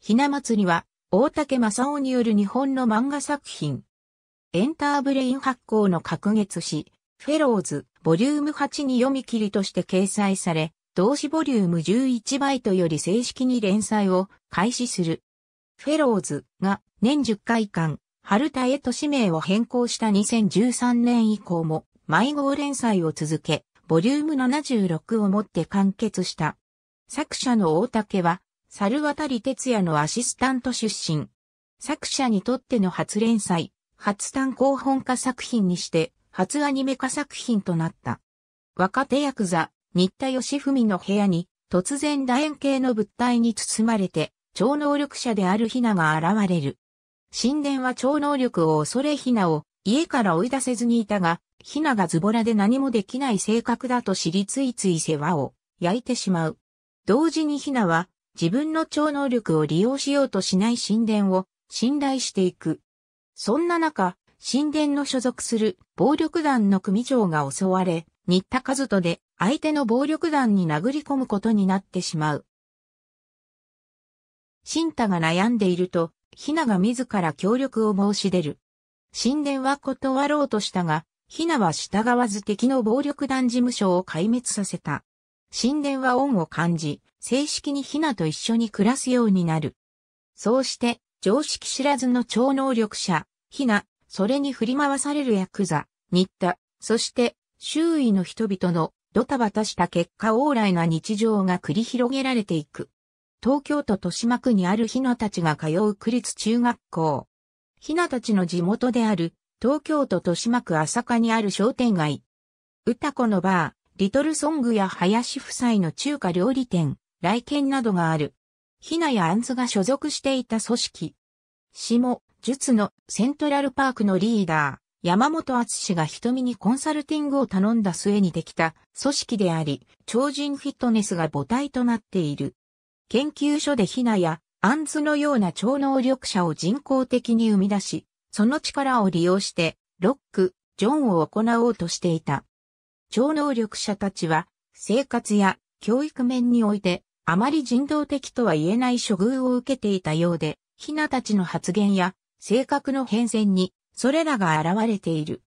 ひな祭りは、大竹正夫による日本の漫画作品。エンターブレイン発行の格月誌、フェローズ、ボリューム8に読み切りとして掲載され、同誌ボリューム11バイトより正式に連載を開始する。フェローズが年10回間、春田へと氏名を変更した2013年以降も、毎号連載を続け、ボリューム76をもって完結した。作者の大竹は、猿渡哲也のアシスタント出身。作者にとっての初連載、初単行本化作品にして、初アニメ化作品となった。若手ヤクザ、新田義文の部屋に、突然楕円形の物体に包まれて、超能力者であるヒナが現れる。神殿は超能力を恐れヒナを家から追い出せずにいたが、ヒナがズボラで何もできない性格だと知りついつい世話を焼いてしまう。同時にヒナは自分の超能力を利用しようとしない神殿を信頼していく。そんな中、神殿の所属する暴力団の組長が襲われ、新田和人で相手の暴力団に殴り込むことになってしまう。新太が悩んでいると、ひなが自ら協力を申し出る。神殿は断ろうとしたが、ひなは従わず敵の暴力団事務所を壊滅させた。神殿は恩を感じ、正式にヒナと一緒に暮らすようになる。そうして、常識知らずの超能力者、ヒナ、それに振り回されるヤクザ、ニッタ、そして、周囲の人々のドタバタした結果往来な日常が繰り広げられていく。東京都豊島区にあるヒナたちが通う区立中学校。ヒナたちの地元である東京都豊島区朝霞にある商店街。歌子のバー。リトルソングや林夫妻の中華料理店、来県などがある。ひなやアンズが所属していた組織。下、術のセントラルパークのリーダー、山本厚氏が瞳にコンサルティングを頼んだ末にできた組織であり、超人フィットネスが母体となっている。研究所でヒナやアンズのような超能力者を人工的に生み出し、その力を利用して、ロック、ジョンを行おうとしていた。超能力者たちは、生活や教育面において、あまり人道的とは言えない処遇を受けていたようで、ヒナたちの発言や性格の変遷に、それらが現れている。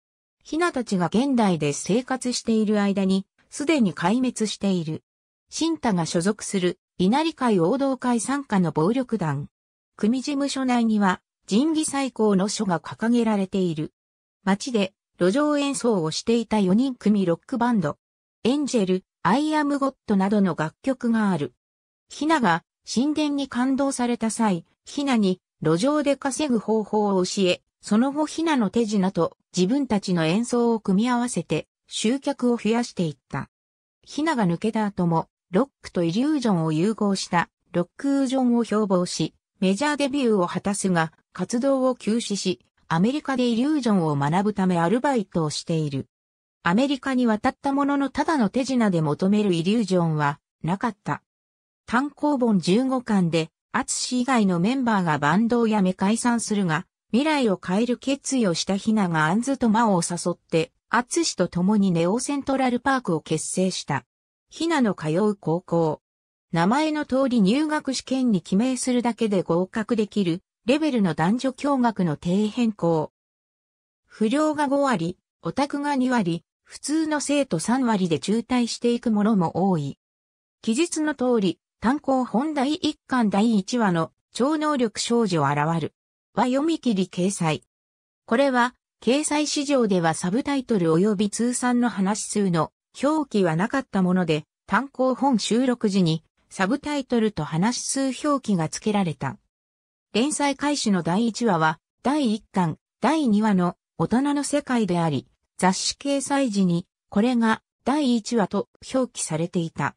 ヒナたちが現代で生活している間に、すでに壊滅している。新太が所属する、稲荷会王道会参加の暴力団。組事務所内には、仁義最高の書が掲げられている。街で路上演奏をしていた4人組ロックバンド、エンジェル、アイアムゴッドなどの楽曲がある。ヒナが神殿に感動された際、ヒナに路上で稼ぐ方法を教え、その後ヒナの手品と自分たちの演奏を組み合わせて集客を増やしていった。ヒナが抜けた後も、ロックとイリュージョンを融合したロックウージョンを標榜し、メジャーデビューを果たすが、活動を休止し、アメリカでイリュージョンを学ぶためアルバイトをしている。アメリカに渡ったもののただの手品で求めるイリュージョンはなかった。単行本15巻で、アツシ以外のメンバーがバンドを辞め解散するが、未来を変える決意をしたヒナがアンズとマオを誘って、アツシと共にネオセントラルパークを結成した。ヒナの通う高校。名前の通り入学試験に記名するだけで合格できるレベルの男女共学の底変更。不良が5割、オタクが2割、普通の生徒3割で中退していくものも多い。記述の通り、単行本第1巻第1話の超能力少女現る。は読み切り掲載。これは、掲載市場ではサブタイトル及び通算の話数の表記はなかったもので、単行本収録時にサブタイトルと話数表記が付けられた。連載開始の第1話は、第1巻、第2話の大人の世界であり、雑誌掲載時に、これが第1話と表記されていた。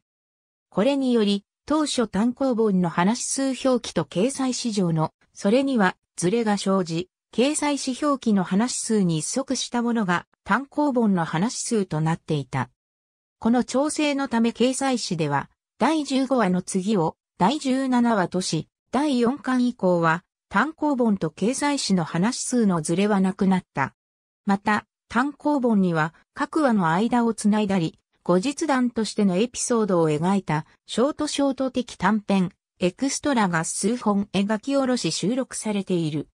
これにより、当初単行本の話数表記と掲載市場の、それには、ズレが生じ、掲載史表記の話数に即したものが単行本の話数となっていた。この調整のため掲載誌では、第15話の次を第17話とし、第4巻以降は、単行本と掲載誌の話数のずれはなくなった。また、単行本には各話の間をつないだり、後日談としてのエピソードを描いたショートショート的短編、エクストラが数本描き下ろし収録されている。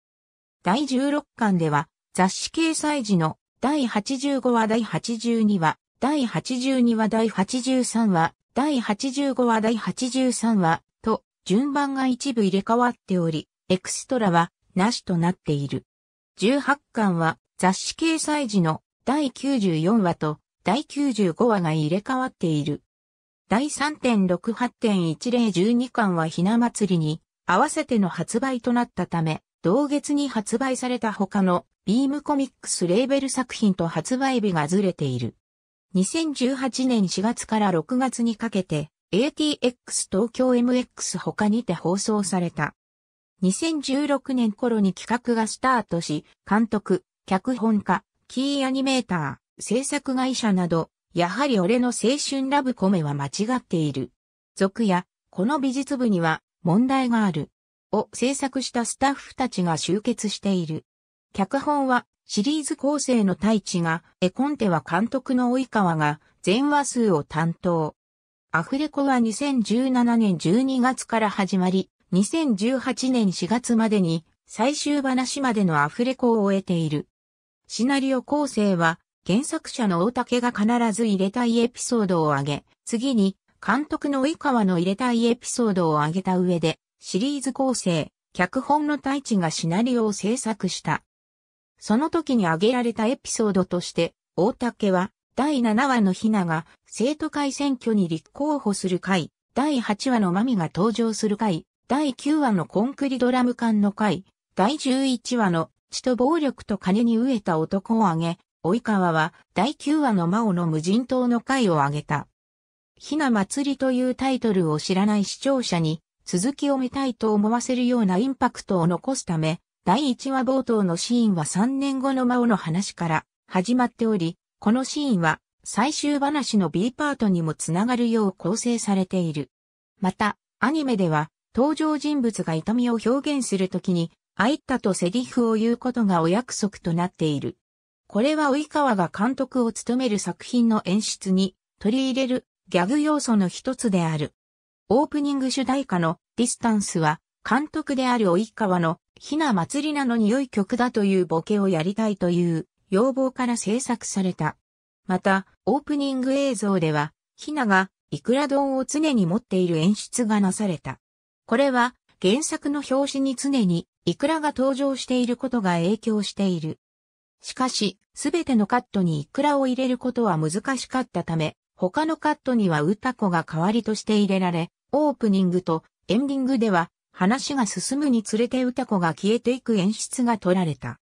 第16巻では雑誌掲載時の第85話第82話、第82話第83話、第85話第83話、順番が一部入れ替わっており、エクストラはなしとなっている。18巻は雑誌掲載時の第94話と第95話が入れ替わっている。第3.68.1012巻はひな祭りに合わせての発売となったため、同月に発売された他のビームコミックスレーベル作品と発売日がずれている。2018年4月から6月にかけて ATX 東京 MX 他にて放送された。2016年頃に企画がスタートし、監督、脚本家、キーアニメーター、制作会社など、やはり俺の青春ラブコメは間違っている。続や、この美術部には問題がある。を制作したスタッフたちが集結している。脚本はシリーズ構成の大地が、絵コンテは監督の及川が全話数を担当。アフレコは2017年12月から始まり、2018年4月までに最終話までのアフレコを終えている。シナリオ構成は、原作者の大竹が必ず入れたいエピソードを挙げ、次に、監督の及川の入れたいエピソードを挙げた上で、シリーズ構成、脚本の太一がシナリオを制作した。その時に挙げられたエピソードとして、大竹は、第7話のヒナが生徒会選挙に立候補する回、第8話のマミが登場する回、第9話のコンクリドラム缶の回、第11話の血と暴力と金に飢えた男を挙げ、及川は第9話の魔王の無人島の回を挙げた。ひな祭りというタイトルを知らない視聴者に続きを見たいと思わせるようなインパクトを残すため、第1話冒頭のシーンは3年後の魔王の話から始まっており、このシーンは最終話の B パートにもつながるよう構成されている。また、アニメでは登場人物が痛みを表現するときに、あいったとセリフを言うことがお約束となっている。これは及川が監督を務める作品の演出に取り入れるギャグ要素の一つである。オープニング主題歌のディスタンスは監督である及川のひな祭りなのに良い曲だというボケをやりたいという要望から制作された。また、オープニング映像では、ヒナがイクラ丼を常に持っている演出がなされた。これは、原作の表紙に常にイクラが登場していることが影響している。しかし、すべてのカットにイクラを入れることは難しかったため、他のカットには歌子が代わりとして入れられ、オープニングとエンディングでは話が進むにつれて歌子が消えていく演出が取られた。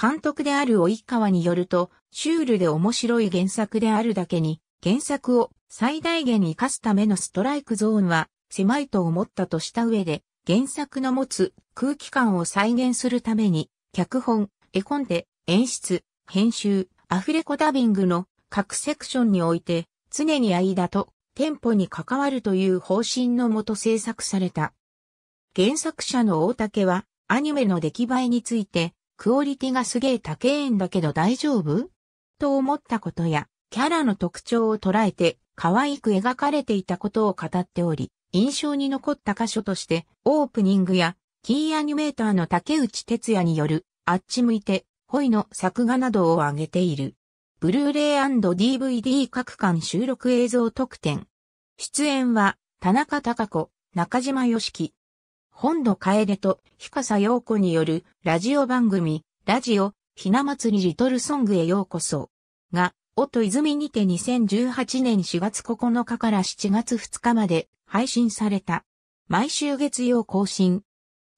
監督である及川によると、シュールで面白い原作であるだけに、原作を最大限活かすためのストライクゾーンは狭いと思ったとした上で、原作の持つ空気感を再現するために、脚本、絵コンテ、演出、編集、アフレコダビングの各セクションにおいて、常に間とテンポに関わるという方針のもと制作された。原作者の大竹は、アニメの出来栄えについて、クオリティがすげえ高えんだけど大丈夫と思ったことや、キャラの特徴を捉えて可愛く描かれていたことを語っており、印象に残った箇所として、オープニングやキーアニメーターの竹内哲也による、あっち向いて、ホイの作画などを挙げている。ブルーレイ &DVD 各館収録映像特典。出演は、田中隆子、中島よしき、本土楓と日笠陽子によるラジオ番組、ラジオ、ひな祭りリトルソングへようこそ。が、音泉にて2018年4月9日から7月2日まで配信された。毎週月曜更新。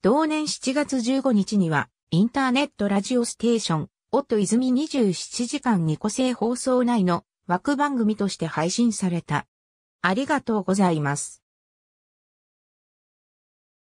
同年7月15日には、インターネットラジオステーション、音泉27時間2個性放送内の枠番組として配信された。ありがとうございます。